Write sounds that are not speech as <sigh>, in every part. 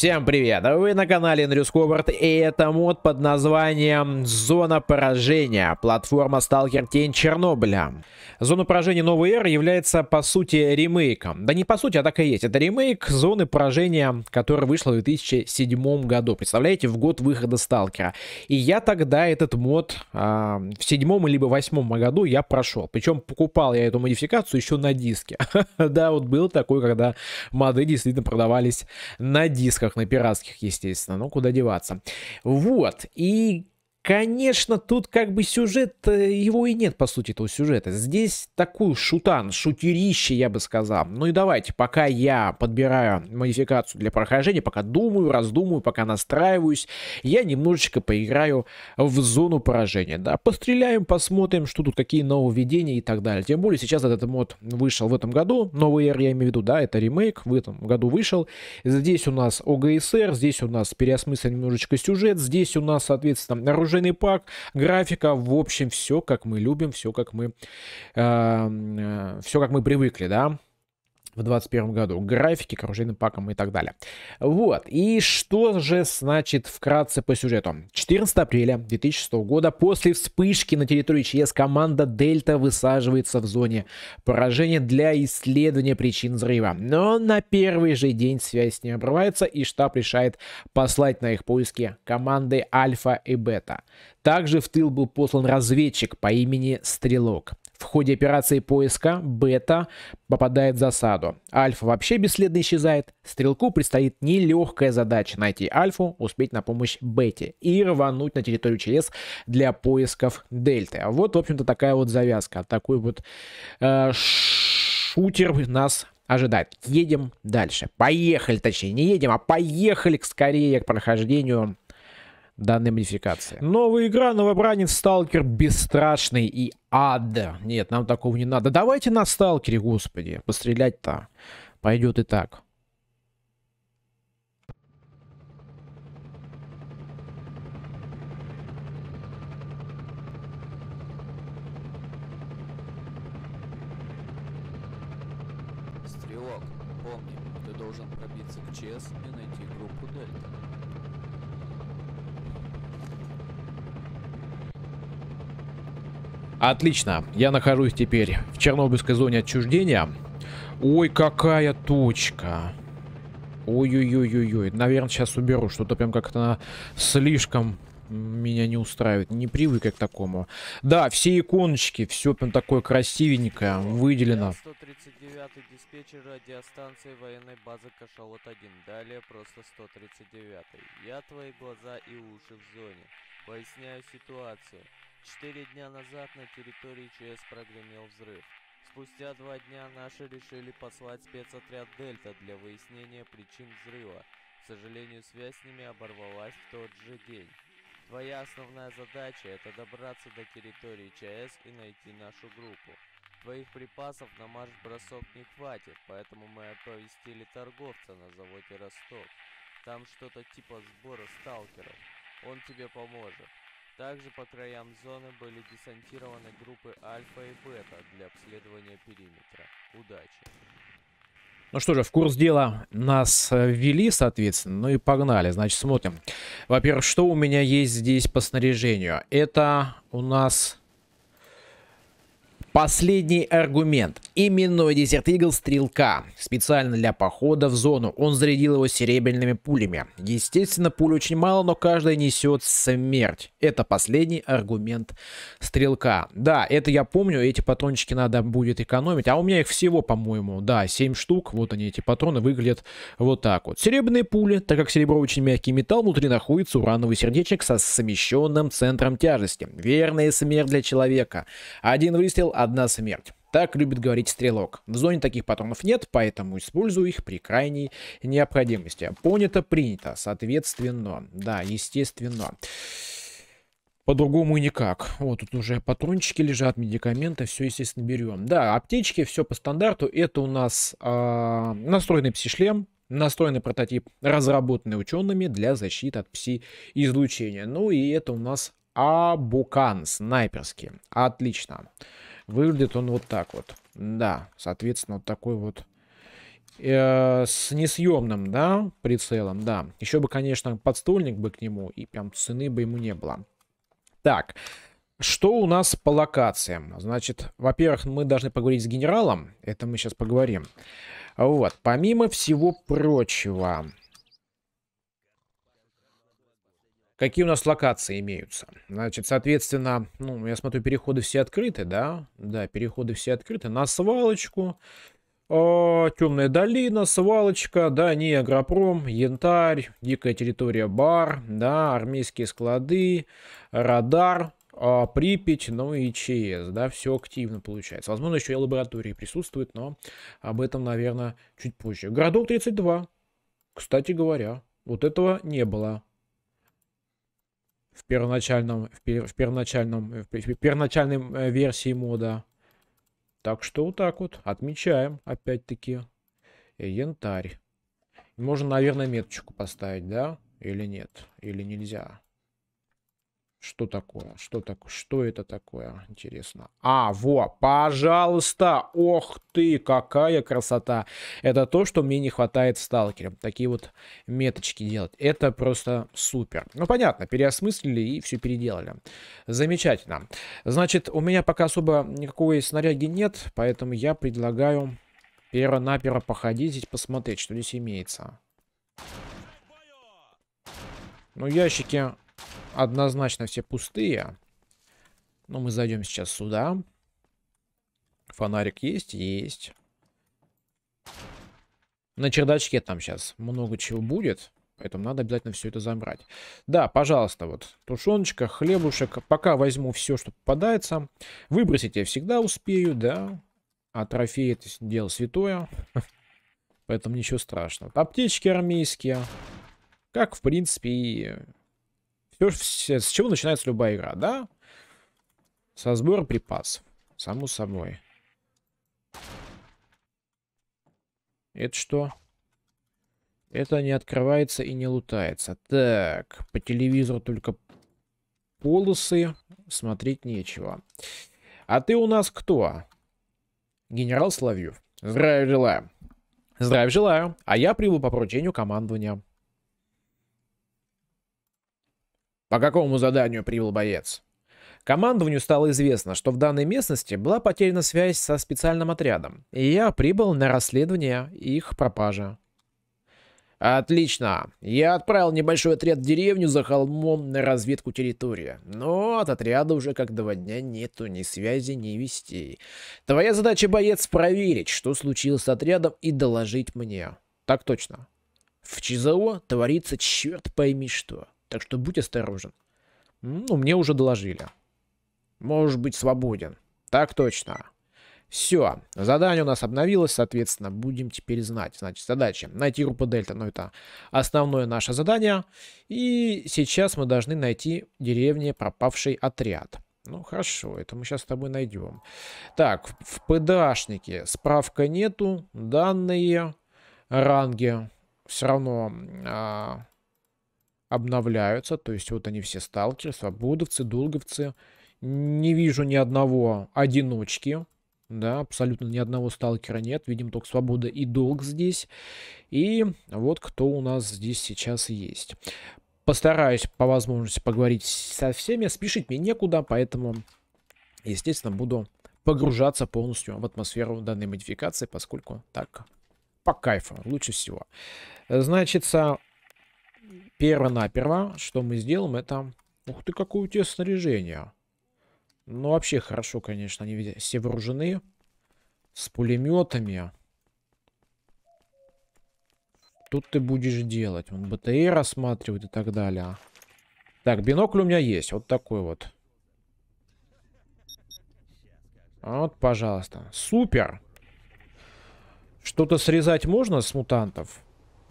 Всем привет, а вы на канале Энрюс Ховард и это мод под названием «Зона поражения» платформа "Сталкер Тень Чернобыля. «Зона поражения Новой Эры» является по сути ремейком. Да не по сути, а так и есть. Это ремейк «Зоны поражения», который вышел в 2007 году. Представляете, в год выхода Сталкера. И я тогда этот мод э, в седьмом либо восьмом году я прошел. Причем покупал я эту модификацию еще на диске. <laughs> Да, вот был такой, когда моды действительно продавались на дисках во на пиратских, естественно, но ну, куда деваться. Вот, и Конечно, тут как бы сюжет, э, его и нет, по сути, этого сюжета. Здесь такой шутан, шутерище, я бы сказал. Ну и давайте, пока я подбираю модификацию для прохождения, пока думаю, раздумываю, пока настраиваюсь, я немножечко поиграю в зону поражения. Да, постреляем, посмотрим, что тут, какие нововведения и так далее. Тем более, сейчас этот мод вышел в этом году. Новый R, я имею в виду, да, это ремейк, в этом году вышел. Здесь у нас ОГСР, здесь у нас переосмыслен немножечко сюжет, здесь у нас, соответственно, оружие оружейный пак графика, в общем, все как мы любим, все как мы, эм, э, все как мы привыкли, да в 2021 году. Графики к оружейным пакам и так далее. Вот. И что же значит вкратце по сюжету? 14 апреля 2006 года после вспышки на территории ЧС команда Дельта высаживается в зоне поражения для исследования причин взрыва. Но на первый же день связь с не обрывается и штаб решает послать на их поиски команды Альфа и Бета. Также в тыл был послан разведчик по имени Стрелок. В ходе операции поиска бета попадает в засаду. Альфа вообще бесследно исчезает. Стрелку предстоит нелегкая задача найти альфу, успеть на помощь бете и рвануть на территорию ЧС для поисков дельты. А вот, в общем-то, такая вот завязка. Такой вот э, шутер нас ожидает. Едем дальше. Поехали, точнее, не едем, а поехали скорее к прохождению данной модификации. Новая игра, новобранец Сталкер бесстрашный и ад. Нет, нам такого не надо. Давайте на Сталкере, господи, пострелять-то пойдет и так. Отлично, я нахожусь теперь в Чернобыльской зоне отчуждения. Ой, какая точка. Ой-ой-ой-ой-ой. Наверное, сейчас уберу. Что-то прям как-то слишком меня не устраивает. Не привык я к такому. Да, все иконочки, все прям такое красивенькое, выделено. 139 диспетчер радиостанции военной базы Кашалот-1. Далее просто 139 -й. Я твои глаза и уши в зоне. Поясняю ситуацию. Четыре дня назад на территории ЧС прогремел взрыв. Спустя два дня наши решили послать спецотряд «Дельта» для выяснения причин взрыва. К сожалению, связь с ними оборвалась в тот же день. Твоя основная задача – это добраться до территории ЧС и найти нашу группу. Твоих припасов на марш-бросок не хватит, поэтому мы оповестили торговца на заводе «Росток». Там что-то типа сбора сталкеров. Он тебе поможет. Также по краям зоны были десантированы группы Альфа и Бета для обследования периметра. Удачи! Ну что же, в курс дела нас э, ввели, соответственно, ну и погнали. Значит, смотрим. Во-первых, что у меня есть здесь по снаряжению? Это у нас Последний аргумент. Именной Desert Eagle стрелка. Специально для похода в зону. Он зарядил его серебряными пулями. Естественно, пуль очень мало, но каждая несет смерть. Это последний аргумент стрелка. Да, это я помню. Эти патрончики надо будет экономить. А у меня их всего, по-моему, да, 7 штук. Вот они, эти патроны, выглядят вот так вот. Серебряные пули. Так как серебро очень мягкий металл, внутри находится урановый сердечник со смещенным центром тяжести. Верная смерть для человека. Один выстрел одна смерть. Так любит говорить стрелок. В зоне таких патронов нет, поэтому использую их при крайней необходимости. Понято, принято. Соответственно. Да, естественно. По-другому никак. Вот тут уже патрончики лежат, медикаменты, все, естественно, берем. Да, аптечки, все по стандарту. Это у нас э, настроенный псишлем, настроенный прототип, разработанный учеными для защиты от пси-излучения. Ну и это у нас Абукан, снайперский. Отлично. Отлично. Выглядит он вот так вот. Да, соответственно, вот такой вот э, с несъемным, да, прицелом, да. Еще бы, конечно, подствольник бы к нему, и прям цены бы ему не было. Так, что у нас по локациям? Значит, во-первых, мы должны поговорить с генералом. Это мы сейчас поговорим. Вот, помимо всего прочего, Какие у нас локации имеются? Значит, соответственно, ну, я смотрю, переходы все открыты, да? Да, переходы все открыты. На свалочку. Э, а, Темная долина, свалочка, да, не агропром, янтарь, дикая территория бар, да, армейские склады, радар, э, Припять, ну и ЧС, да, все активно получается. Возможно, еще и лаборатории присутствуют, но об этом, наверное, чуть позже. Городок 32, кстати говоря, вот этого не было в первоначальном, в, пер, в первоначальном, э, в первоначальной э, версии мода. Так что вот так вот. Отмечаем, опять-таки, янтарь. Можно, наверное, меточку поставить, да? Или нет? Или нельзя? Что такое? Что такое? Что это такое? Интересно. А, во, пожалуйста. Ох ты, какая красота. Это то, что мне не хватает сталкером. Такие вот меточки делать. Это просто супер. Ну, понятно, переосмыслили и все переделали. Замечательно. Значит, у меня пока особо никакой снаряги нет, поэтому я предлагаю перо-наперо походить и посмотреть, что здесь имеется. Ну, ящики Однозначно все пустые. Но мы зайдем сейчас сюда. Фонарик есть? Есть. На чердачке там сейчас много чего будет. Поэтому надо обязательно все это забрать. Да, пожалуйста, вот тушеночка, хлебушек. Пока возьму все, что попадается. Выбросить я всегда успею, да. А трофеи это дело святое. <laughs> Поэтому ничего страшного. Аптечки армейские. Как, в принципе, и и уж с чего начинается любая игра, да? Со сбора припасов. Само собой. Это что? Это не открывается и не лутается. Так, по телевизору только полосы. Смотреть нечего. А ты у нас кто? Генерал Славьев. Здравия желаю. Здравия желаю. А я прибыл по поручению командования. «По какому заданию прибыл боец?» Командованию стало известно, что в данной местности была потеряна связь со специальным отрядом, и я прибыл на расследование их пропажи. «Отлично. Я отправил небольшой отряд в деревню за холмом на разведку территории. Но от отряда уже как два дня нету ни связи, ни вестей. Твоя задача, боец, проверить, что случилось с отрядом и доложить мне. Так точно. В ЧЗО творится черт пойми что». Так что будь осторожен. Ну, мне уже доложили. Можешь быть свободен. Так точно. Все, задание у нас обновилось, соответственно, будем теперь знать. Значит, задача найти группу Дельта, ну это основное наше задание. И сейчас мы должны найти деревню пропавший отряд. Ну хорошо, это мы сейчас с тобой найдем. Так, в ПДАшнике справка нету, данные, ранги все равно а, обновляются, то есть вот они все сталкеры, свободовцы, долговцы. Не вижу ни одного одиночки, да, абсолютно ни одного сталкера нет, видим только свобода и долг здесь. И вот кто у нас здесь сейчас есть. Постараюсь по возможности поговорить со всеми, спешить мне некуда, поэтому, естественно, буду погружаться полностью в атмосферу данной модификации, поскольку так по кайфу лучше всего. Значит, перво-наперво, что мы сделаем, это... Ух ты, какое у тебя снаряжение. Ну, вообще хорошо, конечно, они все вооружены. С пулеметами. Тут ты будешь делать. Он БТР рассматривает и так далее. Так, бинокль у меня есть. Вот такой вот. А вот, пожалуйста. Супер. Что-то срезать можно с мутантов?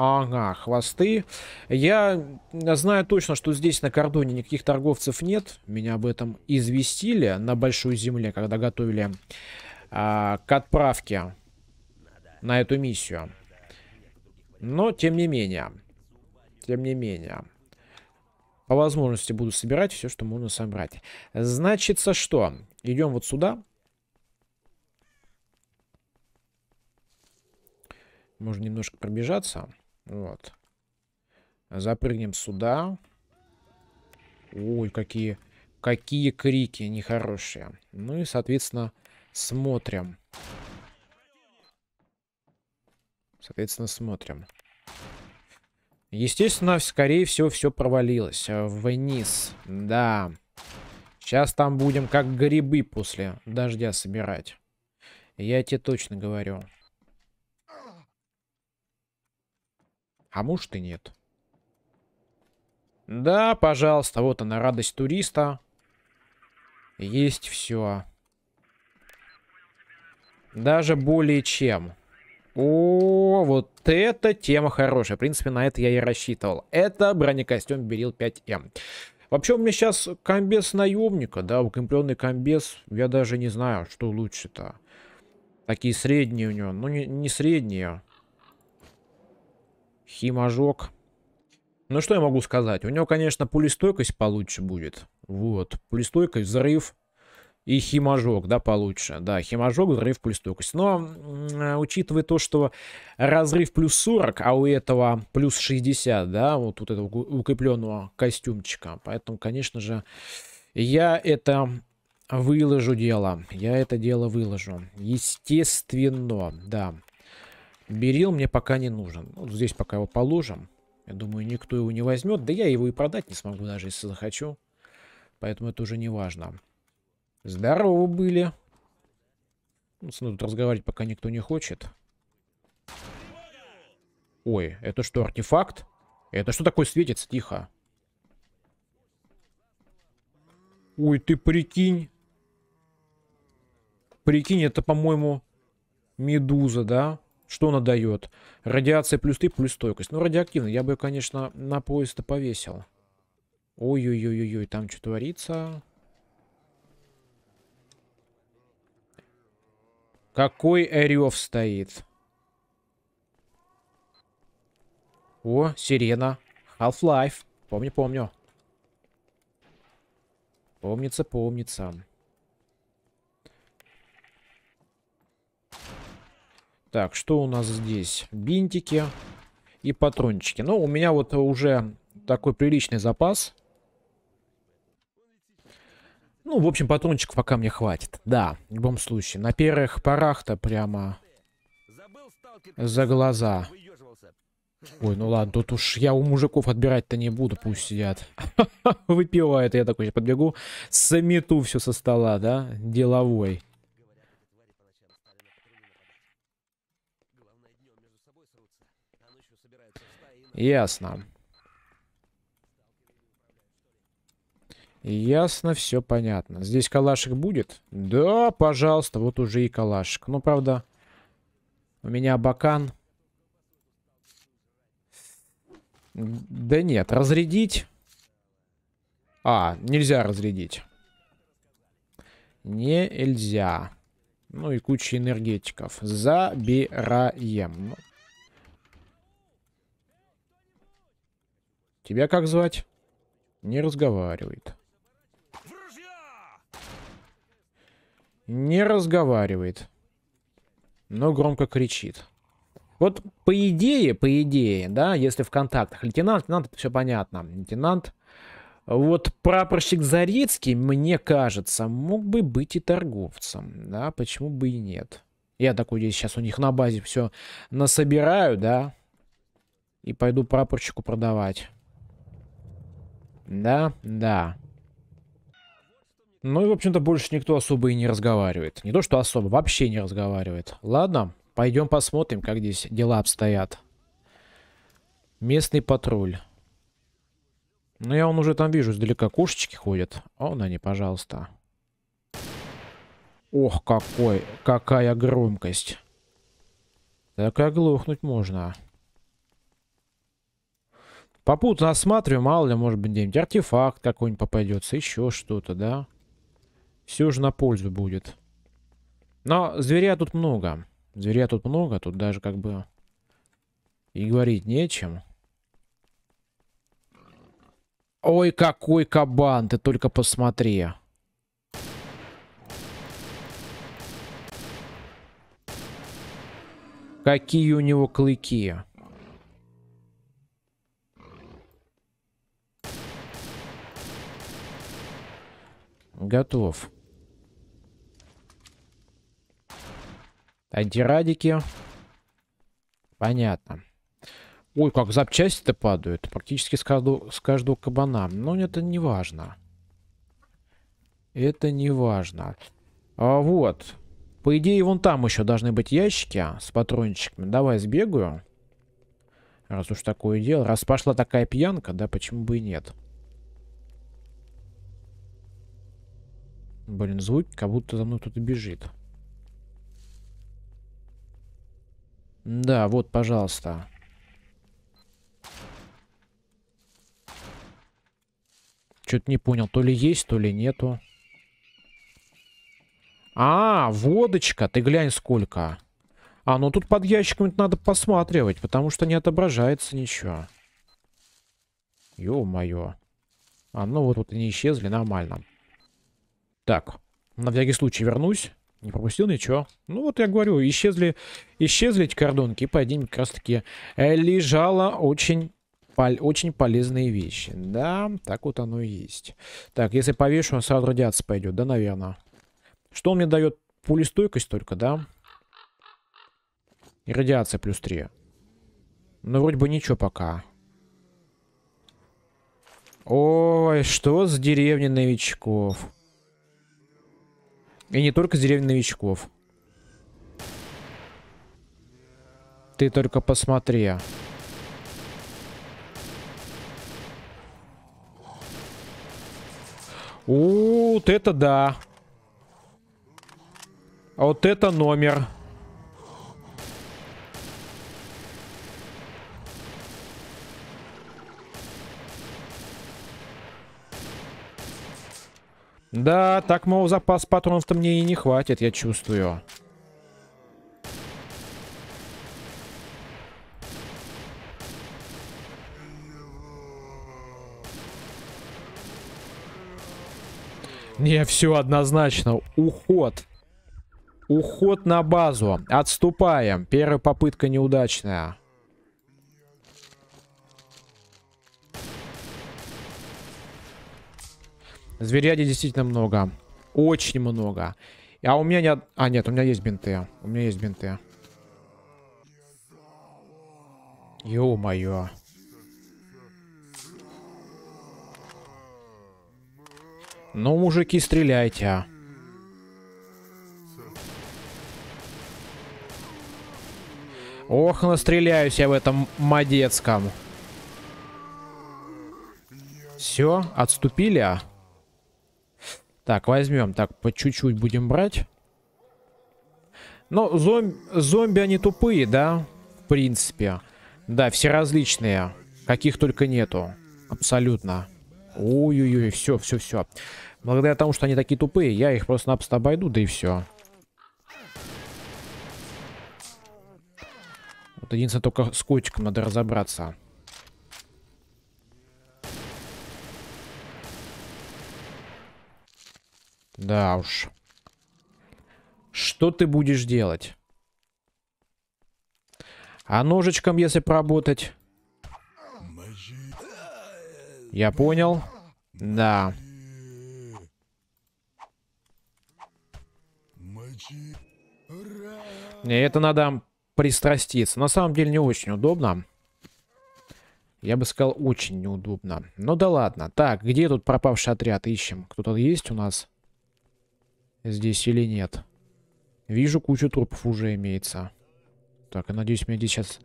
Ага, хвосты. Я знаю точно, что здесь на кордоне никаких торговцев нет. Меня об этом известили на Большой Земле, когда готовили э, к отправке на эту миссию. Но, тем не менее, тем не менее, по возможности буду собирать все, что можно собрать. Значится что? Идем вот сюда. Можно немножко пробежаться. Вот. Запрыгнем сюда. Ой, какие, какие крики нехорошие. Ну и, соответственно, смотрим. Соответственно, смотрим. Естественно, скорее всего, все провалилось э, вниз. Да. Сейчас там будем как грибы после дождя собирать. Я тебе точно говорю. А может и нет. Да, пожалуйста, вот она, радость туриста. Есть все. Даже более чем. О, вот эта тема хорошая. В принципе, на это я и рассчитывал. Это бронекостюм Берил 5М. Вообще у меня сейчас комбез наемника, да, укрепленный комбез. Я даже не знаю, что лучше-то. Такие средние у него. Ну, не, не средние. Химажок. Ну что я могу сказать? У него, конечно, пулестойкость получше будет. Вот. Пулестойкость, взрыв и химажок, да, получше. Да, химажок, взрыв, пулестойкость. Но, учитывая то, что разрыв плюс 40, а у этого плюс 60, да, вот тут этого укрепленного костюмчика. Поэтому, конечно же, я это выложу дело. Я это дело выложу. Естественно, да. Берил мне пока не нужен. Ну, вот здесь пока его положим. Я думаю, никто его не возьмет. Да я его и продать не смогу, даже если захочу. Поэтому это уже не важно. Здорово были. Ну, тут разговаривать пока никто не хочет. Ой, это что, артефакт? Это что такое светится? Тихо. Ой, ты прикинь. Прикинь, это, по-моему, медуза, да? Что она дает? Радиация плюс 3, плюс стойкость. Ну, радиоактивно. Я бы, конечно, на поезд-то повесил. Ой-ой-ой-ой, там что творится? Какой рев стоит? О, сирена. Half-Life. Помню, помню. Помнится, помнится. Так, что у нас здесь? Бинтики и патрончики. Ну, у меня вот уже такой приличный запас. Ну, в общем, патрончиков пока мне хватит. Да, в любом случае. На первых порах-то прямо за глаза. Ой, ну ладно, тут уж я у мужиков отбирать-то не буду, пусть сидят. <laughs> Выпивают, я такой подбегу, замету все со стола, да, деловой. Ясно. Ясно, все понятно. Здесь калашик будет? Да, пожалуйста, вот уже и калашик. Ну, правда, у меня бакан. Да нет, разрядить... А, нельзя разрядить. Нельзя. Ну и куча энергетиков. Забираем. Ну, Тебя как звать? Не разговаривает. Не разговаривает. Но громко кричит. Вот по идее, по идее, да, если в контактах. Лейтенант, лейтенант, это все понятно. Лейтенант. Вот прапорщик Зарецкий, мне кажется, мог бы быть и торговцем. Да, почему бы и нет. Я такой здесь сейчас у них на базе все насобираю, да. И пойду прапорщику продавать. Да, да. Ну и, в общем-то, больше никто особо и не разговаривает. Не то, что особо, вообще не разговаривает. Ладно, пойдем посмотрим, как здесь дела обстоят. Местный патруль. Ну, я он уже там вижу, издалека кошечки ходят. А он они, пожалуйста. Ох, какой, какая громкость. Так и оглохнуть можно. Попутно осматриваю, мало ли, может быть, где-нибудь артефакт какой-нибудь попадется, еще что-то, да. Все же на пользу будет. Но зверя тут много. Зверя тут много, тут даже как бы и говорить нечем. Ой, какой кабан, ты только посмотри. Какие у него клыки. Готов. Антирадики. Понятно. Ой, как запчасти-то падают. Практически с каждого, с каждого кабана. Но это не важно. Это не важно. А вот. По идее, вон там еще должны быть ящики с патрончиками. Давай сбегаю. Раз уж такое дело. Раз пошла такая пьянка, да, почему бы и нет. Нет. Блин, звук, как будто за мной кто-то бежит. Да, вот, пожалуйста. Что-то не понял, то ли есть, то ли нету. А, водочка, ты глянь сколько. А, ну тут под ящиками надо посматривать, потому что не отображается ничего. Ё-моё. А, ну вот, вот они исчезли, нормально. Так, на всякий случай вернусь. Не пропустил ничего. Ну вот я говорю, исчезли, исчезли эти кордонки. И под как раз таки э, лежала очень очень полезные вещи. Да, так вот оно и есть. Так, если повешу, он сразу радиация пойдет. Да, наверное. Что он мне дает? Пулестойкость только, да? И радиация плюс 3. Ну, вроде бы ничего пока. Ой, что с деревни новичков? И не только с деревни новичков. Ты только посмотри. Вот это да. А вот это номер. Да, так моего запас патронов-то мне и не хватит, я чувствую. Не, все однозначно. Уход. Уход на базу. Отступаем. Первая попытка неудачная. Зверяди действительно много. Очень много. А у меня нет... А, нет, у меня есть бинты. У меня есть бинты. Ё-моё. Ну, мужики, стреляйте. Ох, настреляюсь я в этом мадецком. Все, отступили, а? Так, возьмем. Так, по чуть-чуть будем брать. Но ну, зомби, зомби они тупые, да? В принципе. Да, все различные. Каких только нету. Абсолютно. Ой-ой-ой, все, все, все. Благодаря тому, что они такие тупые, я их просто-напросто обойду, да и все. Вот единственное, только с котиком надо разобраться. Да уж. Что ты будешь делать? А ножичком, если поработать... Я понял. Да. И это надо пристраститься. На самом деле не очень удобно. Я бы сказал, очень неудобно. Ну да ладно. Так, где тут пропавший отряд? Ищем. Кто-то есть у нас? здесь или нет. Вижу, кучу трупов уже имеется. Так, я надеюсь, меня здесь сейчас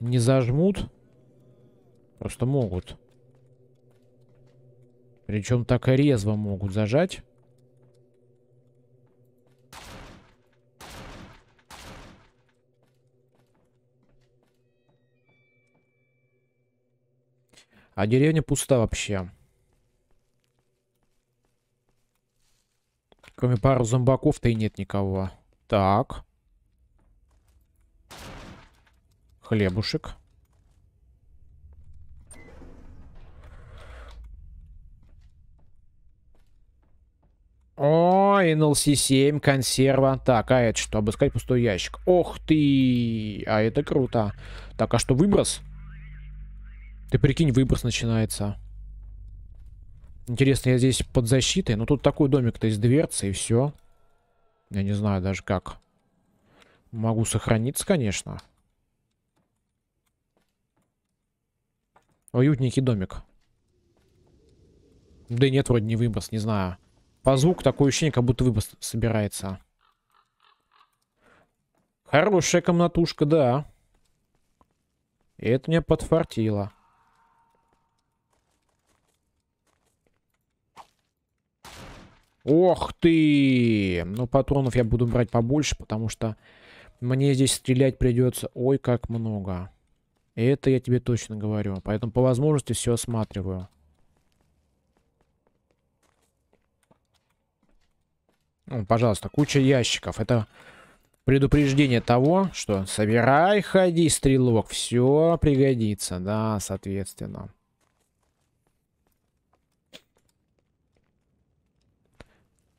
не зажмут. Просто могут. Причем так и резво могут зажать. А деревня пуста вообще. Кроме пару зомбаков-то и нет никого. Так. Хлебушек. О, NLC-7, консерва. Так, а это что? Обыскать пустой ящик. Ох ты! А это круто. Так, а что, выброс? Ты прикинь, выброс начинается. Интересно, я здесь под защитой. Но тут такой домик-то из дверцы, и все. Я не знаю даже как. Могу сохраниться, конечно. Уютненький домик. Да и нет, вроде не выброс, не знаю. По звуку такое ощущение, как будто выброс собирается. Хорошая комнатушка, да. И это меня подфартило. Ох ты! Но ну, патронов я буду брать побольше, потому что мне здесь стрелять придется ой как много. Это я тебе точно говорю. Поэтому по возможности все осматриваю. Ну, пожалуйста, куча ящиков. Это предупреждение того, что собирай, ходи, стрелок. Все пригодится, да, соответственно.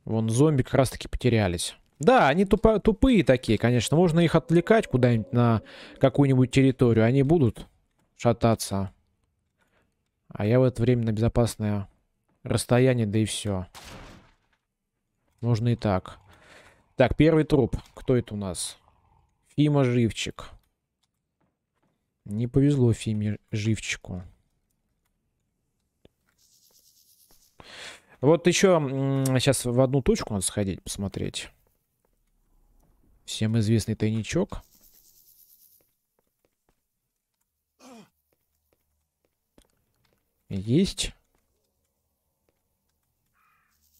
Вон зомби как раз-таки потерялись. Да, они тупо, тупые такие, конечно. Можно их отвлекать куда-нибудь на какую-нибудь территорию. Они будут шататься. А я в это время на безопасное расстояние, да и все. Можно и так. Так, первый труп. Кто это у нас? Фима Живчик. Не повезло Фиме Живчику. Вот еще сейчас в одну точку надо сходить, посмотреть. Всем известный тайничок. Есть.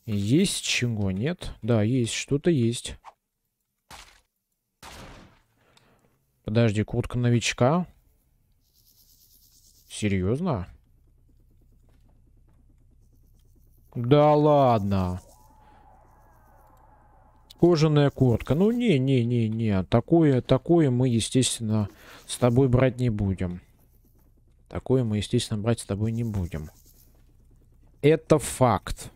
Есть чего? Нет. Да, есть. Что-то есть. Подожди, куртка новичка. Серьезно? Да ладно. Кожаная куртка. Ну не, не, не, не. Такое, такое мы, естественно, с тобой брать не будем. Такое мы, естественно, брать с тобой не будем. Это факт.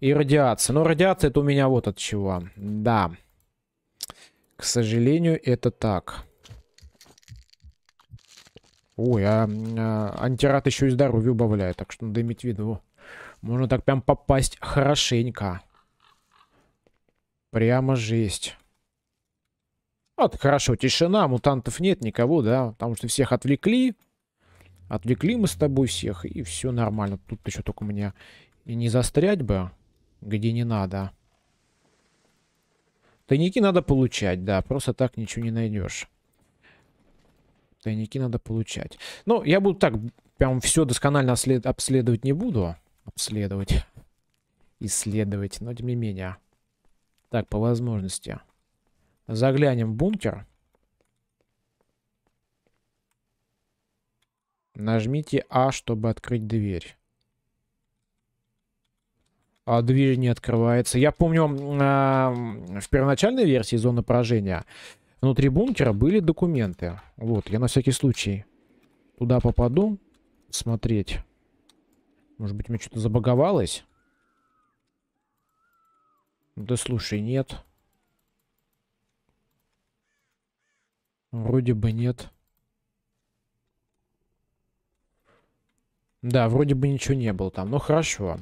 И радиация. Но радиация это у меня вот от чего. Да. К сожалению, это так. Ой, а, а антират еще и здоровье убавляет, так что надо иметь в виду. Можно так прям попасть хорошенько. Прямо жесть. Вот, хорошо, тишина, мутантов нет, никого, да, потому что всех отвлекли. Отвлекли мы с тобой всех, и все нормально. Тут еще только мне и не застрять бы, где не надо. Тайники надо получать, да, просто так ничего не найдешь. Тайники надо получать. Ну, я буду так, прям все досконально обследовать не буду. Обследовать. Исследовать, но тем не менее. Так, по возможности. Заглянем в бункер. Нажмите А, чтобы открыть дверь. А дверь не открывается. Я помню, а, в первоначальной версии зоны поражения Внутри бункера были документы. Вот, я на всякий случай туда попаду смотреть. Может быть, у меня что-то забаговалось? Да слушай, нет. Вроде бы нет. Да, вроде бы ничего не было там. Ну хорошо.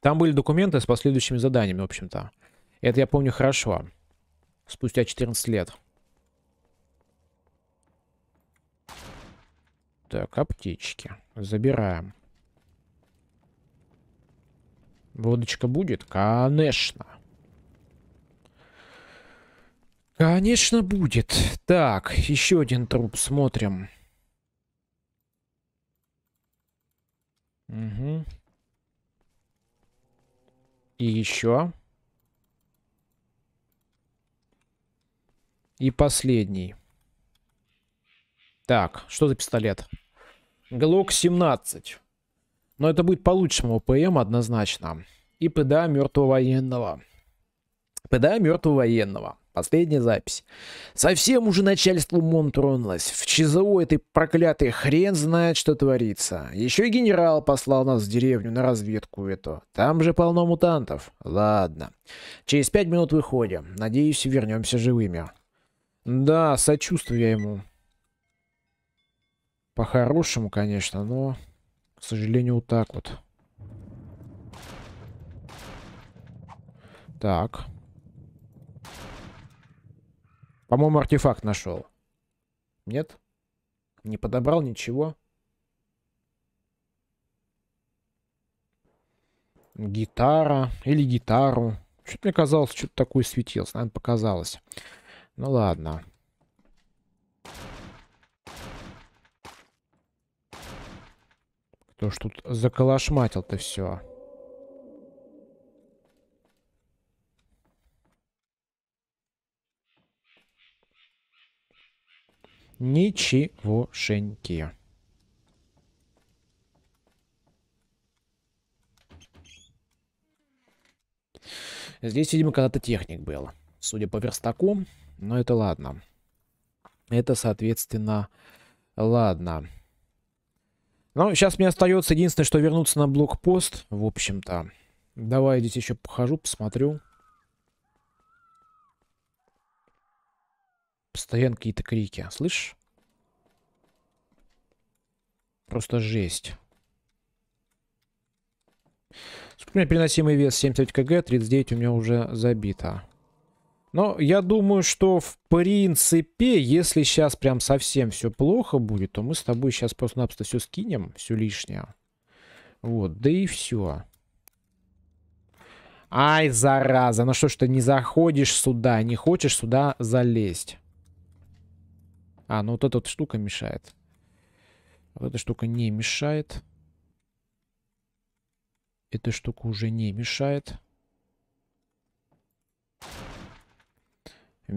Там были документы с последующими заданиями, в общем-то. Это я помню хорошо. Спустя 14 лет. Так, аптечки. Забираем. Водочка будет? Конечно. Конечно будет. Так, еще один труп. Смотрим. Угу. И еще. И последний. Так, что за пистолет? Глок 17. Но это будет получше ОПМ однозначно. И ПДА мертвого военного. ПДА мертвого военного. Последняя запись. Совсем уже начальству МОН тронулось. В ЧЗО этой проклятой хрен знает, что творится. Еще и генерал послал нас в деревню на разведку эту. Там же полно мутантов. Ладно. Через пять минут выходим. Надеюсь, вернемся живыми. Да, сочувствую я ему. По-хорошему, конечно, но, к сожалению, вот так вот. Так. По-моему, артефакт нашел. Нет? Не подобрал ничего. Гитара. Или гитару. Что-то мне казалось, что-то такое светилось. Наверное, показалось. Ну ладно. Кто ж тут заколошматил-то все? Ничегошеньки. Здесь, видимо, когда-то техник был. Судя по верстаку, но это ладно. Это, соответственно, ладно. Ладно. Ну, сейчас мне остается единственное, что вернуться на блокпост, в общем-то. Давай здесь еще похожу, посмотрю. Постоянно какие-то крики, а, слышишь? Просто жесть. Сколько у меня переносимый вес? 75 кг, 39 у меня уже забито. Но я думаю, что в принципе, если сейчас прям совсем все плохо будет, то мы с тобой сейчас просто-напросто все скинем, все лишнее. Вот, да и все. Ай, зараза, ну что ж ты не заходишь сюда, не хочешь сюда залезть? А, ну вот эта вот штука мешает. Вот эта штука не мешает. Эта штука уже не мешает.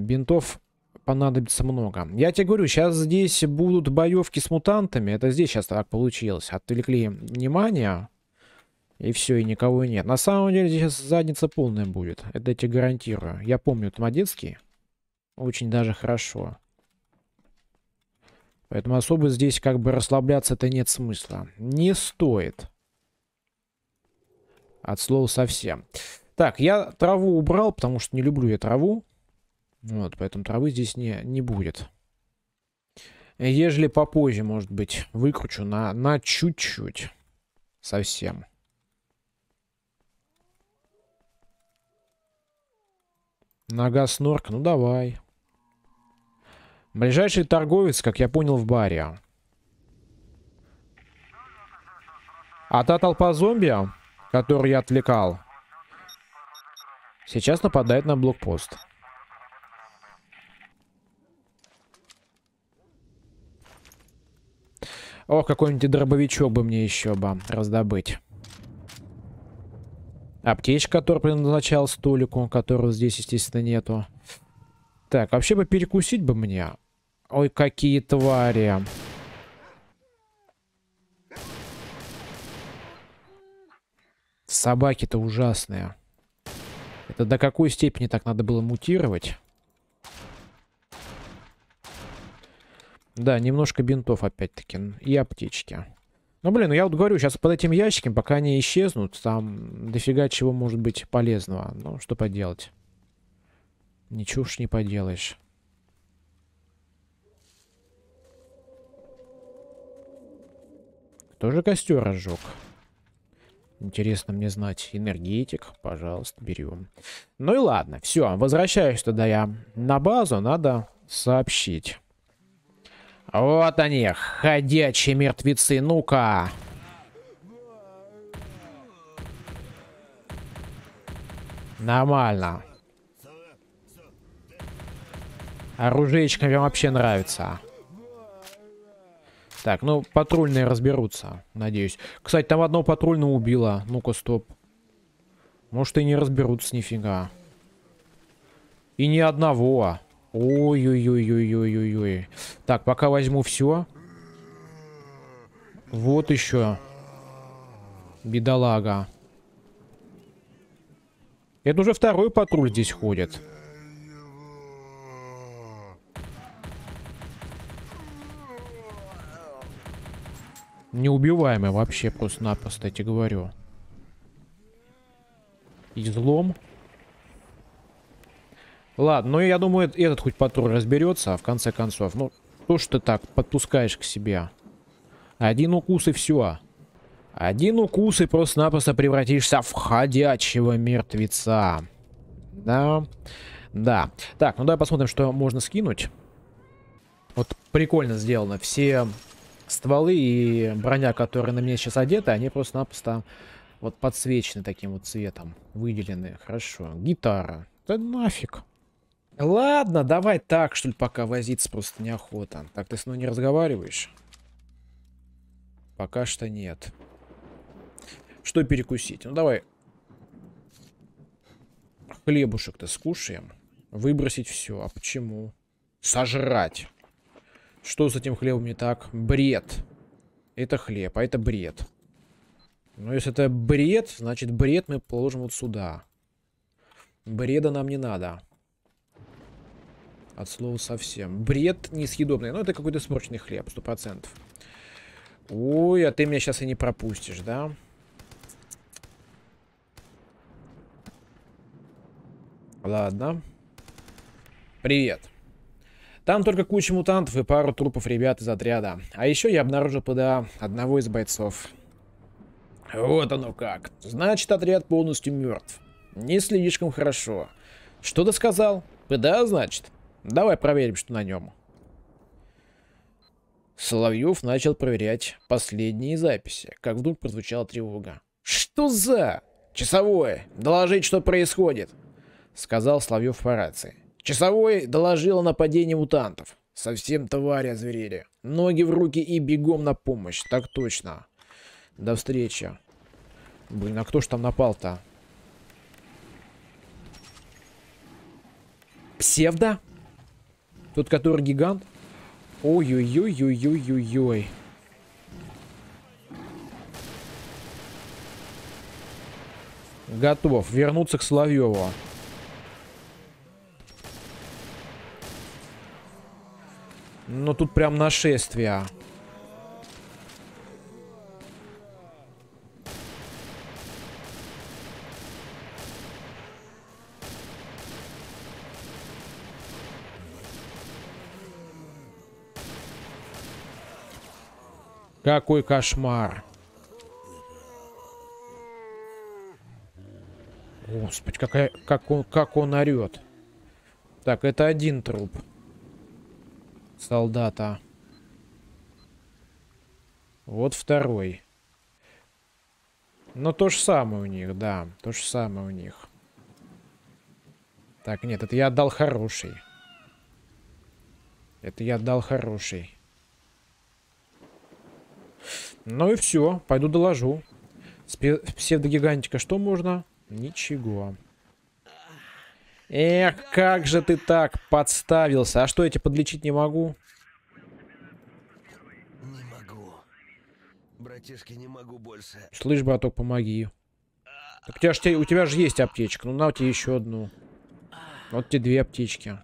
Бинтов понадобится много. Я тебе говорю, сейчас здесь будут боевки с мутантами. Это здесь сейчас так получилось. Отвлекли внимание. И все, и никого нет. На самом деле здесь сейчас задница полная будет. Это я тебе гарантирую. Я помню Томодецкий. Очень даже хорошо. Поэтому особо здесь как бы расслабляться-то нет смысла. Не стоит. От слова совсем. Так, я траву убрал, потому что не люблю я траву. Вот, поэтому травы здесь не, не будет. Ежели попозже, может быть, выкручу на, на чуть-чуть. Совсем. Нога снорк, ну давай. Ближайший торговец, как я понял, в баре. А та толпа зомби, которую я отвлекал, сейчас нападает на блокпост. О, какой-нибудь дробовичок бы мне еще бы раздобыть. Аптечка, которая предназначал столику, которую здесь, естественно, нету. Так, вообще бы перекусить бы мне. Ой, какие твари. Собаки-то ужасные. Это до какой степени так надо было мутировать? Да, немножко бинтов опять-таки. И аптечки. Ну, блин, ну, я вот говорю, сейчас под этим ящиком, пока они исчезнут, там дофига чего может быть полезного. Ну, что поделать. Ничего уж не поделаешь. Кто же костер разжег. Интересно мне знать. Энергетик, пожалуйста, берем. Ну и ладно, все, возвращаюсь тогда я на базу, надо сообщить. Вот они, ходячие мертвецы. Ну-ка. Нормально. Оружеечка мне вообще нравится. Так, ну, патрульные разберутся, надеюсь. Кстати, там одного патрульного убило. Ну-ка, стоп. Может, и не разберутся нифига. И ни одного. Ой-ой-ой-ой-ой-ой-ой. Так, пока возьму все. Вот еще. Бедолага. Это уже второй патруль здесь ходит. Неубиваемый вообще просто-напросто, я тебе говорю. Излом. Ладно, ну я думаю, этот хоть патруль разберется, а в конце концов. Ну, что ж ты так подпускаешь к себе? Один укус и все. Один укус и просто-напросто превратишься в ходячего мертвеца. Да. Да. Так, ну давай посмотрим, что можно скинуть. Вот прикольно сделано. Все стволы и броня, которые на мне сейчас одеты, они просто-напросто вот подсвечены таким вот цветом. Выделены. Хорошо. Гитара. Да нафиг. Ладно, давай так, что ли, пока возиться просто неохота. Так, ты с мной не разговариваешь? Пока что нет. Что перекусить? Ну, давай. Хлебушек-то скушаем. Выбросить все. А почему? Сожрать. Что с этим хлебом не так? Бред. Это хлеб, а это бред. Ну, если это бред, значит, бред мы положим вот сюда. Бреда нам не надо. От слова совсем. Бред несъедобный. Ну, это какой-то сморчный хлеб, сто процентов. Ой, а ты меня сейчас и не пропустишь, да? Ладно. Привет. Там только куча мутантов и пару трупов ребят из отряда. А еще я обнаружил ПДА одного из бойцов. Вот оно как. Значит, отряд полностью мертв. Не слишком хорошо. Что ты сказал? ПДА, значит? Давай проверим, что на нем. Соловьев начал проверять последние записи, как вдруг прозвучала тревога. «Что за? Часовой, Доложить, что происходит!» Сказал Соловьев по рации. Часовой доложил о нападении мутантов. Совсем твари озверели. Ноги в руки и бегом на помощь. Так точно. До встречи. Блин, а кто ж там напал-то? Псевдо? Тот, который гигант. Ой-ой-ой-ой-ой-ой-ой. Готов. Вернуться к Соловьеву. Но ну, тут прям нашествие. Какой кошмар. Господи, какая, как, он, как он орет. Так, это один труп. Солдата. Вот второй. Но то же самое у них, да. То же самое у них. Так, нет, это я отдал хороший. Это я отдал хороший. Ну и все, пойду доложу. С псевдогигантика что можно? Ничего. Эх, как же ты так подставился. А что, я тебя подлечить не могу? Не могу. Братишки, не могу больше. Слышь, браток, помоги. Так у тебя, ж, у тебя же есть аптечка. Ну, на тебе еще одну. Вот тебе две аптечки.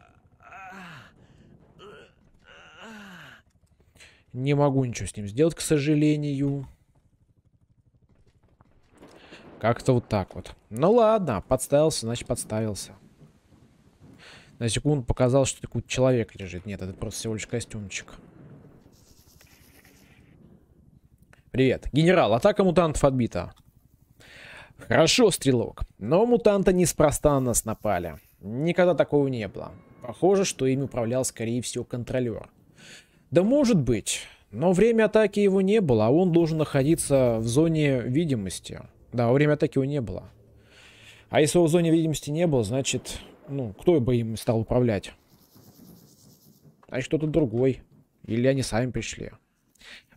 Не могу ничего с ним сделать, к сожалению. Как-то вот так вот. Ну ладно, подставился, значит подставился. На секунду показалось, что такой человек лежит. Нет, это просто всего лишь костюмчик. Привет. Генерал, атака мутантов отбита. Хорошо, стрелок. Но мутанта неспроста на нас напали. Никогда такого не было. Похоже, что им управлял, скорее всего, контролер. Да может быть. Но время атаки его не было, а он должен находиться в зоне видимости. Да, время атаки его не было. А если его в зоне видимости не было, значит, ну, кто бы им стал управлять? Значит, кто-то другой. Или они сами пришли.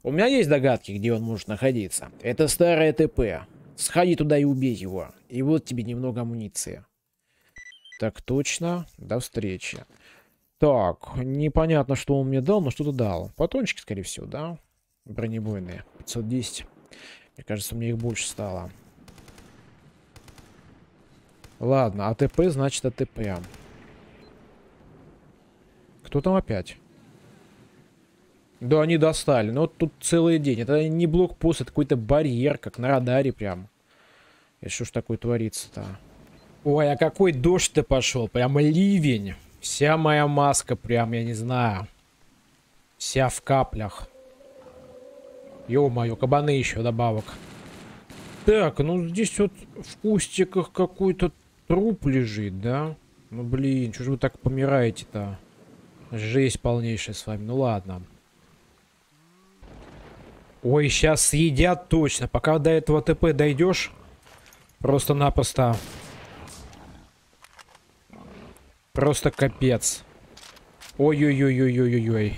У меня есть догадки, где он может находиться. Это старое ТП. Сходи туда и убей его. И вот тебе немного амуниции. Так точно. До встречи. Так, непонятно, что он мне дал, но что-то дал. Патрончики, скорее всего, да? Бронебойные. 510. Мне кажется, мне их больше стало. Ладно, АТП значит АТП. Кто там опять? Да, они достали. Но ну, вот тут целый день. Это не блокпост, это какой-то барьер, как на радаре прям. И что ж такое творится-то? Ой, а какой дождь-то пошел? прям ливень. Вся моя маска прям, я не знаю. Вся в каплях. Ё-моё, кабаны еще добавок. Так, ну здесь вот в кустиках какой-то труп лежит, да? Ну блин, что же вы так помираете-то? Жесть полнейшая с вами, ну ладно. Ой, сейчас съедят точно. Пока до этого ТП дойдешь, просто-напросто Просто капец. ой ой ой ой ой ой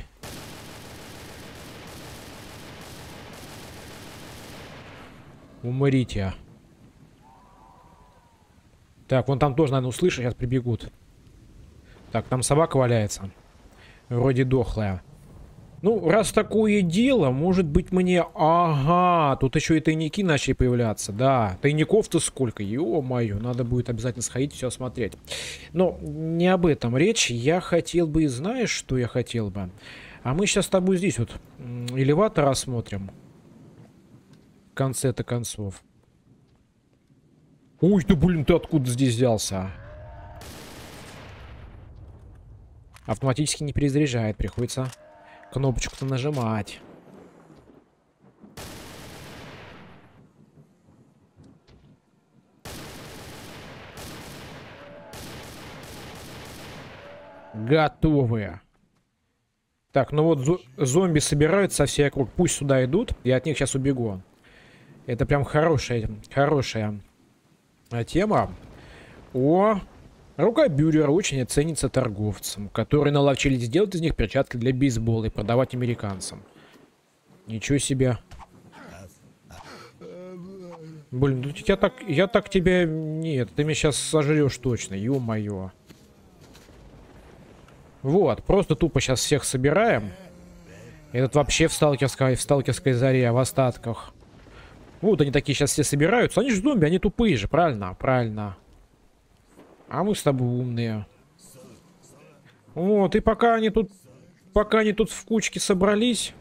Умрите. А. Так, вон там тоже, наверное, услышу, сейчас прибегут. Так, там собака валяется. Вроде дохлая. Ну, раз такое дело, может быть мне... Ага, тут еще и тайники начали появляться. Да, тайников-то сколько? Ё-моё, надо будет обязательно сходить все осмотреть. Но не об этом речь. Я хотел бы... Знаешь, что я хотел бы? А мы сейчас с тобой здесь вот элеватор осмотрим. В конце-то концов. Ой, ты, блин, ты откуда здесь взялся? Автоматически не перезаряжает, приходится Кнопочку-то нажимать. Готовые. Так, ну вот зомби собираются со всей округ. Пусть сюда идут. Я от них сейчас убегу. Это прям хорошая, хорошая э, тема. О, Рука Бюрера очень ценится торговцам, которые наловчились сделать из них перчатки для бейсбола и продавать американцам. Ничего себе. Блин, ну я так, я так тебя... Нет, ты меня сейчас сожрешь точно, ё-моё. Вот, просто тупо сейчас всех собираем. Этот вообще в сталкерской, в сталкерской заре, в остатках. Вот они такие сейчас все собираются. Они же зомби, они тупые же, правильно? Правильно. А мы с тобой умные. Вот, и пока они тут... Пока они тут в кучке собрались,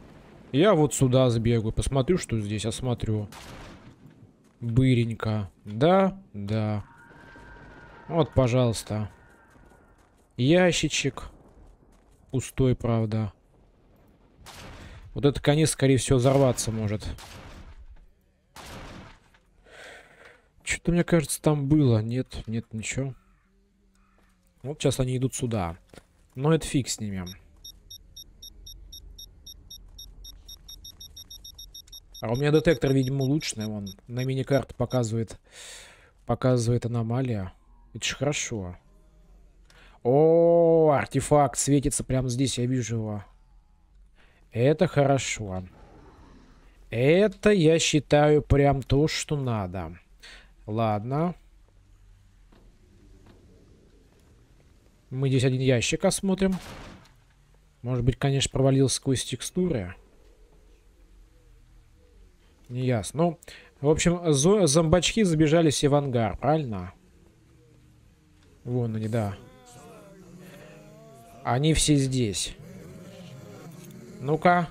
я вот сюда сбегаю, посмотрю, что здесь осмотрю. Быренька, Да, да. Вот, пожалуйста. Ящичек. Пустой, правда. Вот этот конец, скорее всего, взорваться может. Что-то, мне кажется, там было. Нет, нет, ничего. Ну, вот сейчас они идут сюда. Но это фиг с ними. А у меня детектор, видимо, улучшенный. Он на мини-карте показывает, показывает аномалия. Это же хорошо. О, артефакт светится прямо здесь, я вижу его. Это хорошо. Это, я считаю, прям то, что надо. Ладно. Ладно. Мы здесь один ящик осмотрим. Может быть, конечно, провалился сквозь текстуры. Не ясно. Ну, в общем, зо зомбачки забежали все в ангар, правильно? Вон они, да. Они все здесь. Ну-ка.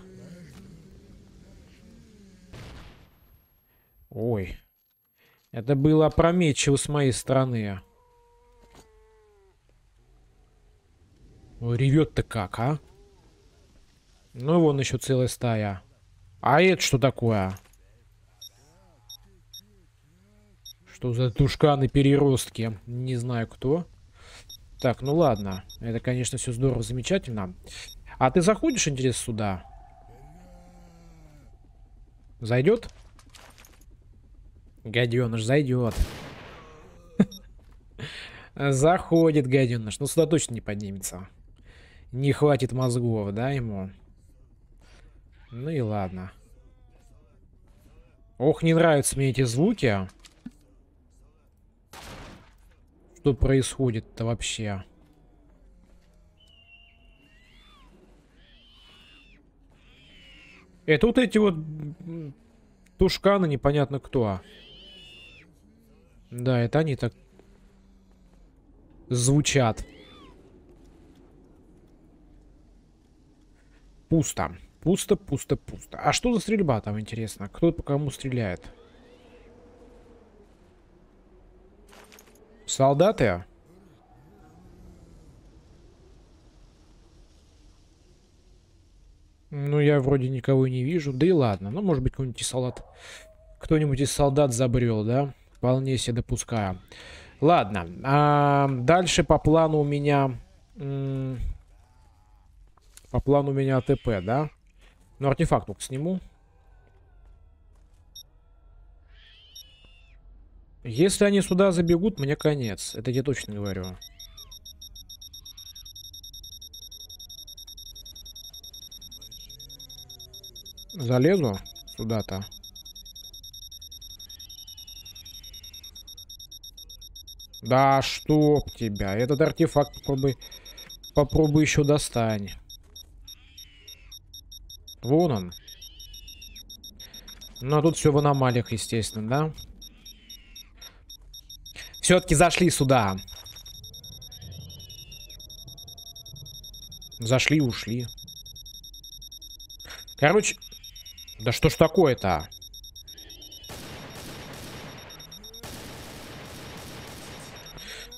Ой. Это было опрометчиво с моей стороны. Ну, ревет-то как, а? Ну, вон еще целая стая. А это что такое? Что за тушканы-переростки? Не знаю кто. Так, ну ладно. Это, конечно, все здорово, замечательно. А ты заходишь, интерес, сюда? Зайдет? Гаденыш, зайдет. <laughs> Заходит гаденыш. Ну, сюда точно не поднимется не хватит мозгов, да, ему? Ну и ладно. Ох, не нравятся мне эти звуки. Что происходит-то вообще? Это вот эти вот тушканы, непонятно кто. Да, это они так звучат. Пусто. Пусто, пусто, пусто. А что за стрельба там, интересно? Кто по кому стреляет? Солдаты? Ну, я вроде никого не вижу. Да и ладно. Ну, может быть, какой-нибудь солдат... Кто-нибудь из солдат забрел, да? Вполне себе допускаю. Ладно. А, дальше по плану у меня... По плану у меня АТП, да? Ну, артефакт только сниму. Если они сюда забегут, мне конец. Это я точно говорю. Залезу сюда-то. Да чтоб тебя. Этот артефакт попробуй, попробуй еще достань. Вон он. Но ну, а тут все в аномалиях, естественно, да? Все-таки зашли сюда. Зашли и ушли. Короче, да что ж такое-то?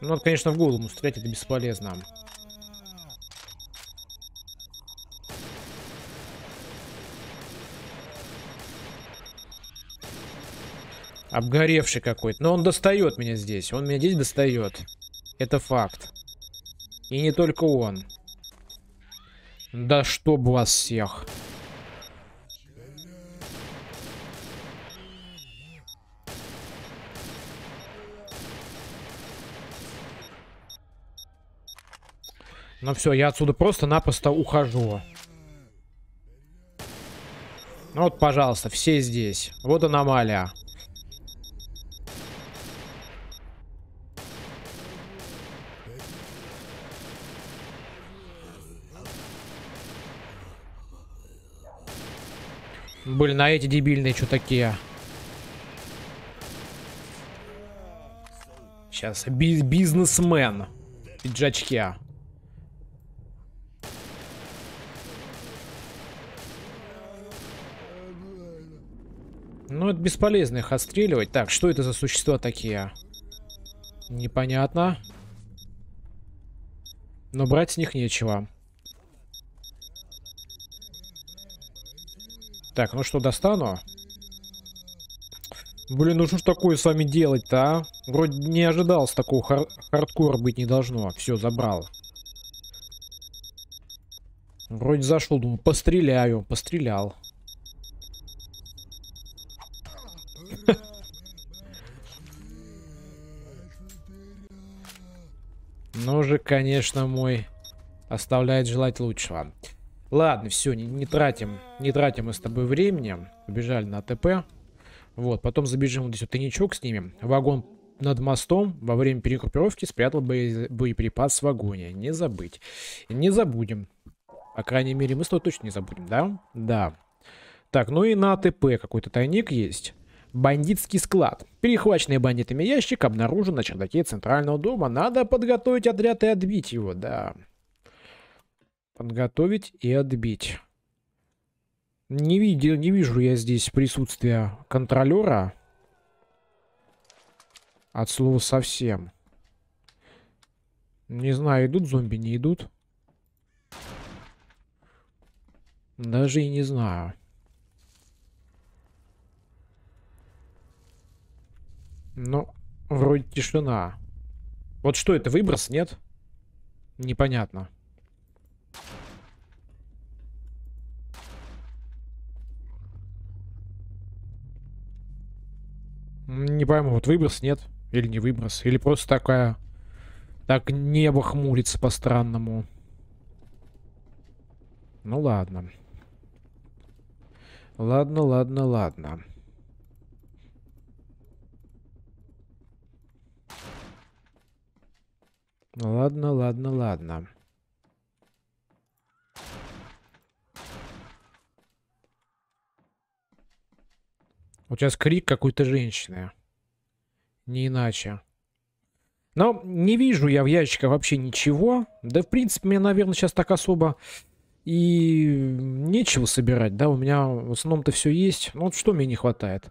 Ну, конечно, в голову стрелять это бесполезно. Обгоревший какой-то. Но он достает меня здесь. Он меня здесь достает. Это факт. И не только он. Да чтоб вас всех. Ну все, я отсюда просто-напросто ухожу. Вот, пожалуйста, все здесь. Вот аномалия. Блин, а эти дебильные что такие? Сейчас, биз бизнесмен. Пиджачки. Ну, это бесполезно их отстреливать. Так, что это за существа такие? Непонятно. Но брать с них нечего. Так, ну что, достану? Блин, ну что ж такое с вами делать-то, а? Вроде не ожидал с такого хар хардкора быть не должно. Все, забрал. Вроде зашел, думаю, постреляю. Пострелял. <laughs> Ну же, конечно, мой оставляет желать лучшего. Ладно, все, не, не тратим, не тратим мы с тобой времени. Побежали на ТП, Вот, потом забежим вот здесь вот тайничок снимем. Вагон над мостом во время перекупировки спрятал боез... боеприпас в вагоне. Не забыть. Не забудем. По крайней мере, мы с тобой точно не забудем, да? Да. Так, ну и на ТП какой-то тайник есть. Бандитский склад. Перехваченный бандитами ящик обнаружен на чердаке центрального дома. Надо подготовить отряд и отбить его, да. Подготовить и отбить. Не, видел, не вижу я здесь присутствия контролера. От слова совсем. Не знаю, идут зомби, не идут. Даже и не знаю. Ну, вроде тишина. Вот что это, выброс, нет? Непонятно. Не пойму, вот выброс нет или не выброс, или просто такая... Так небо хмурится по-странному. Ну ладно. Ладно, ладно, ладно. Ладно, ладно, ладно. Вот сейчас крик какой-то женщины. Не иначе. Но не вижу я в ящиках вообще ничего. Да, в принципе, мне, наверное, сейчас так особо и нечего собирать, да? У меня в основном-то все есть. Ну, вот что мне не хватает?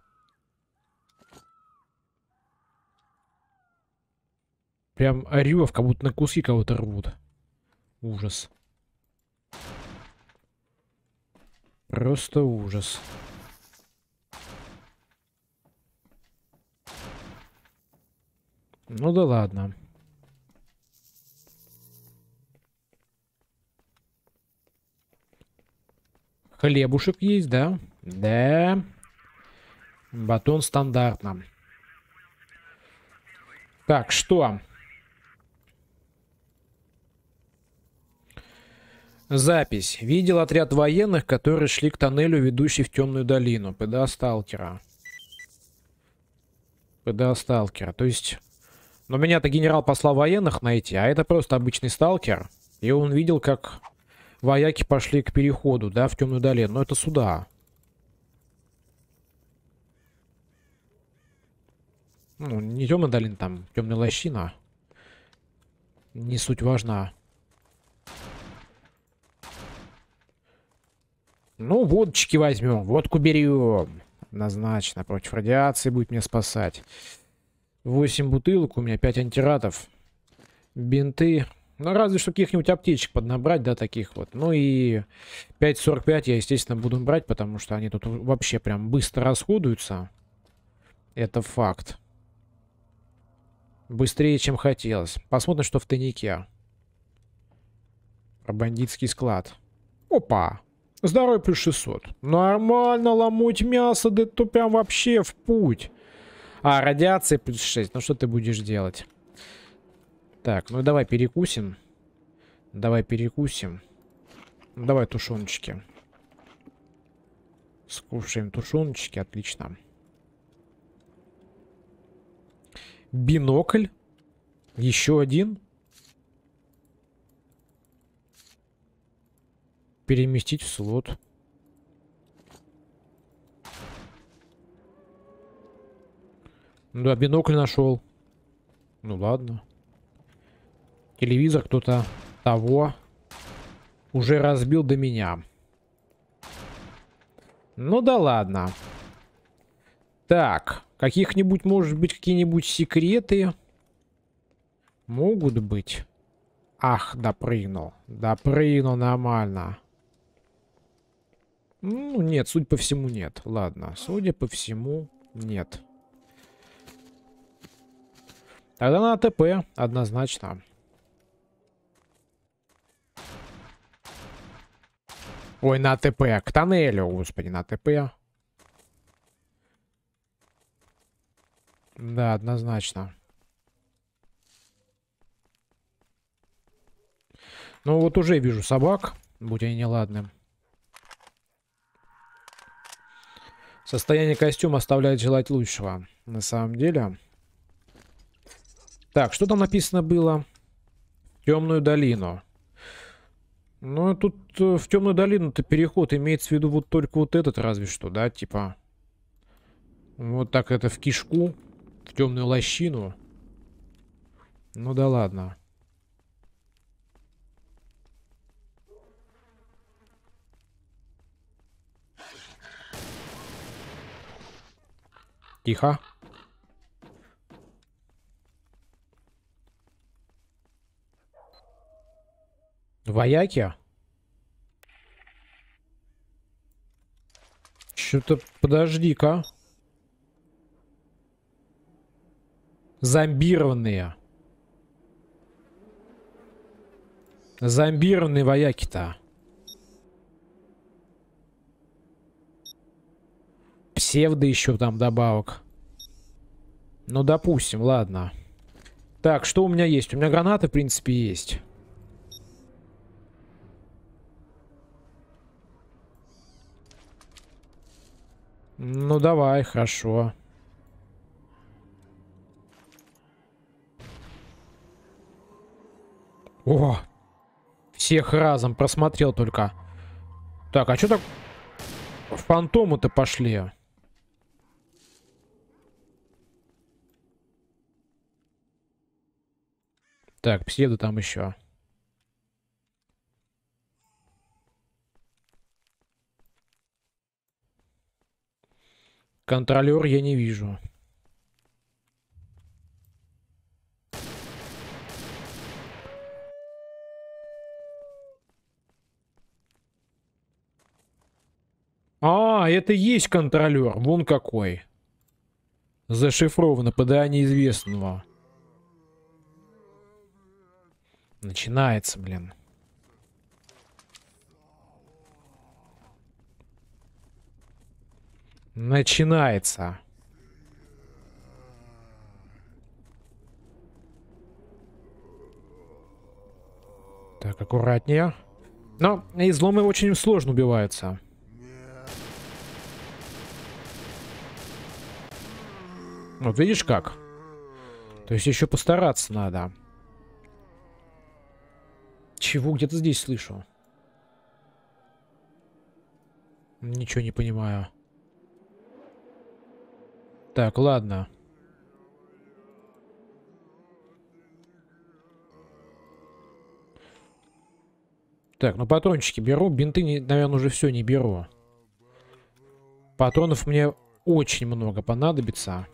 Прям рев, как будто на куски кого-то рвут. Ужас. Просто ужас. Ужас. Ну да ладно. Хлебушек есть, да? Да. Батон стандартно. Так, что? Запись. Видел отряд военных, которые шли к тоннелю, ведущий в темную долину. ПДА сталкера. ПДА сталкера. То есть но меня-то генерал послал военных найти, а это просто обычный сталкер. И он видел, как вояки пошли к переходу, да, в темную долину. Но это сюда. Ну, не темная долина, там темная лощина. Не суть важна. Ну, водочки возьмем, водку берем. Однозначно, против радиации будет меня спасать. 8 бутылок, у меня 5 антиратов, бинты. Ну, разве что каких-нибудь аптечек поднабрать, да, таких вот. Ну и 5.45 я, естественно, буду брать, потому что они тут вообще прям быстро расходуются. Это факт. Быстрее, чем хотелось. Посмотрим, что в тайнике. бандитский склад. Опа! Здоровье плюс 600. Нормально ломать мясо, да то прям вообще в путь. А, радиация плюс 6. Ну что ты будешь делать? Так, ну давай перекусим. Давай перекусим. Ну, давай тушеночки. Скушаем тушеночки, отлично. Бинокль. Еще один. Переместить в слот. Да, бинокль нашел. Ну ладно. Телевизор кто-то того уже разбил до меня. Ну да ладно. Так, каких-нибудь, может быть, какие-нибудь секреты могут быть. Ах, допрыгнул. Допрыгнул нормально. Ну, нет, судя по всему, нет. Ладно, судя по всему, нет. Тогда на АТП однозначно. Ой, на АТП. К тоннелю, господи, на АТП. Да, однозначно. Ну вот уже вижу собак, будь они неладны. Состояние костюма оставляет желать лучшего. На самом деле... Так, что там написано было? Темную долину. Ну, а тут э, в темную долину-то переход имеется в виду вот только вот этот, разве что, да, типа. Вот так это в кишку, в темную лощину. Ну да ладно. Тихо. вояки. Что-то... Подожди-ка. Зомбированные. Зомбированные вояки-то. Псевдо еще там добавок. Ну, допустим, ладно. Так, что у меня есть? У меня гранаты, в принципе, есть. Ну давай, хорошо. О! Всех разом просмотрел только. Так, а что так... В фантому-то пошли. Так, псевдо там еще. Контролер я не вижу. А, это и есть контролер. Вон какой. Зашифровано ПДА неизвестного. Начинается, блин. начинается. Так, аккуратнее. Но изломы очень сложно убиваются. Вот видишь как? То есть еще постараться надо. Чего где-то здесь слышу? Ничего не понимаю. Так, ладно. Так, ну патрончики беру. Бинты, наверное, уже все не беру. Патронов мне очень много понадобится.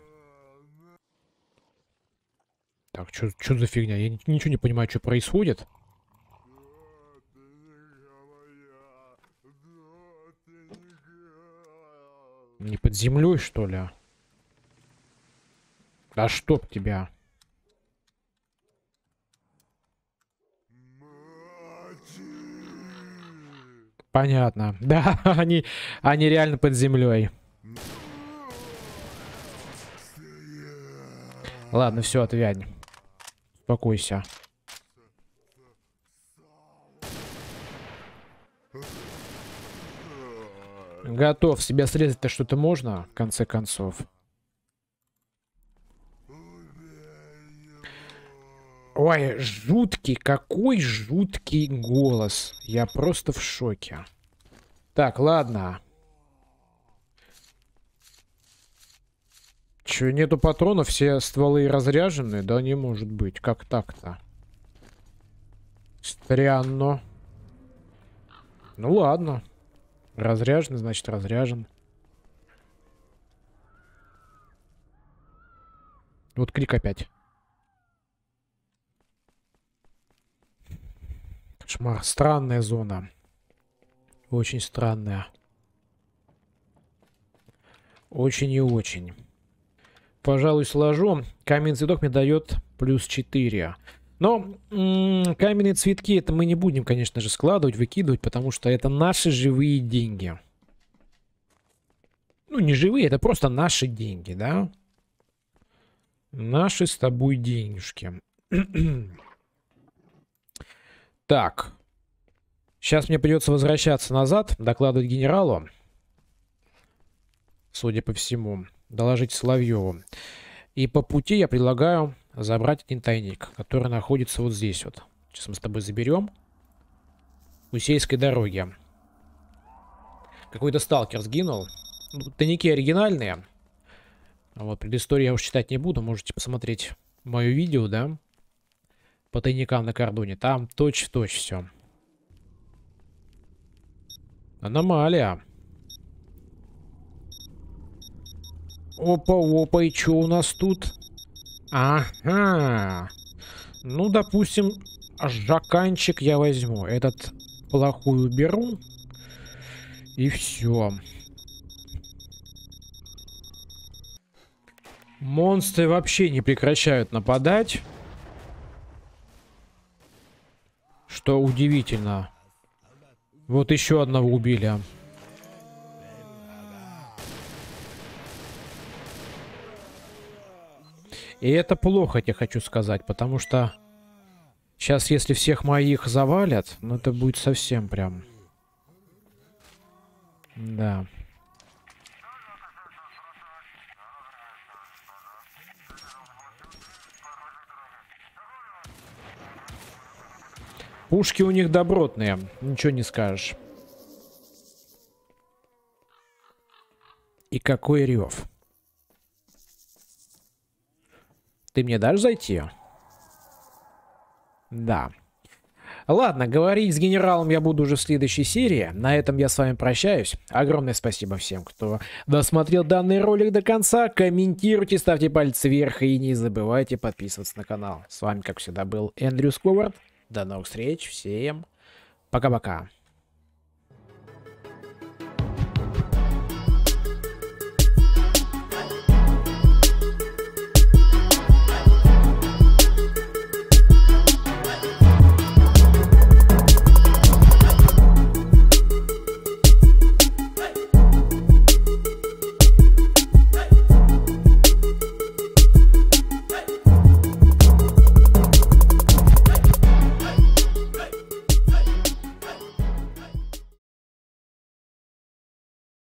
Так, что за фигня? Я ничего не понимаю, что происходит. Не под землей, что ли? Да чтоб тебя. Понятно. <laughs> Да, они, они реально под землей. Ладно, все, отвянь. Успокойся. Готов. Себя срезать-то что-то можно, в конце концов. Ой, жуткий, какой жуткий голос. Я просто в шоке. Так, ладно. Че, нету патронов, все стволы разряжены? Да не может быть, как так-то? Странно. Ну ладно. Разряжен, значит разряжен. Вот крик опять. Кошмар. Странная зона. Очень странная. Очень и очень. Пожалуй, сложу. Каменный цветок мне дает плюс 4. Но каменные цветки это мы не будем, конечно же, складывать, выкидывать, потому что это наши живые деньги. Ну, не живые, это просто наши деньги, да? Наши с тобой денежки. <clears throat> Так. Сейчас мне придется возвращаться назад, докладывать генералу. Судя по всему. Доложить Соловьеву. И по пути я предлагаю забрать один тайник, который находится вот здесь вот. Сейчас мы с тобой заберем. У сельской дороги. Какой-то сталкер сгинул. Ну, тайники оригинальные. Вот предысторию я уж читать не буду. Можете посмотреть мое видео, да? по тайникам на кордоне. Там точь-в-точь все. Аномалия. Опа-опа, и что у нас тут? Ага. Ну, допустим, жаканчик я возьму. Этот плохую беру. И все. Монстры вообще не прекращают нападать. что удивительно. Вот еще одного убили. И это плохо, я хочу сказать, потому что сейчас, если всех моих завалят, ну это будет совсем прям... Да. Пушки у них добротные, ничего не скажешь. И какой рев. Ты мне дашь зайти? Да. Ладно, говорить с генералом я буду уже в следующей серии. На этом я с вами прощаюсь. Огромное спасибо всем, кто досмотрел данный ролик до конца. Комментируйте, ставьте пальцы вверх и не забывайте подписываться на канал. С вами, как всегда, был Эндрю Сковард. До новых встреч. Всем пока-пока.